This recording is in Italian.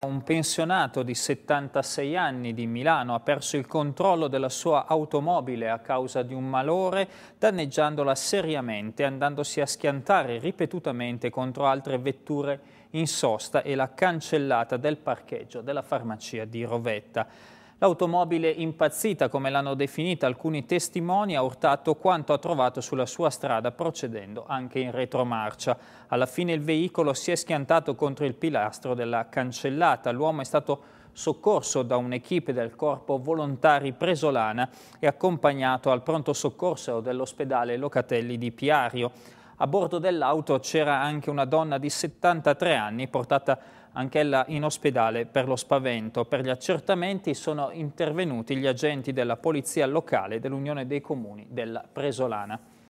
Un pensionato di 76 anni di Milano ha perso il controllo della sua automobile a causa di un malore, danneggiandola seriamente, andandosi a schiantare ripetutamente contro altre vetture in sosta e la cancellata del parcheggio della farmacia di Rovetta. L'automobile impazzita, come l'hanno definita alcuni testimoni, ha urtato quanto ha trovato sulla sua strada procedendo anche in retromarcia. Alla fine il veicolo si è schiantato contro il pilastro della cancellata. L'uomo è stato soccorso da un'equipe del Corpo Volontari Presolana e accompagnato al pronto soccorso dell'ospedale Locatelli di Piario. A bordo dell'auto c'era anche una donna di 73 anni portata anch'ella in ospedale per lo spavento. Per gli accertamenti sono intervenuti gli agenti della polizia locale dell'Unione dei Comuni della Presolana.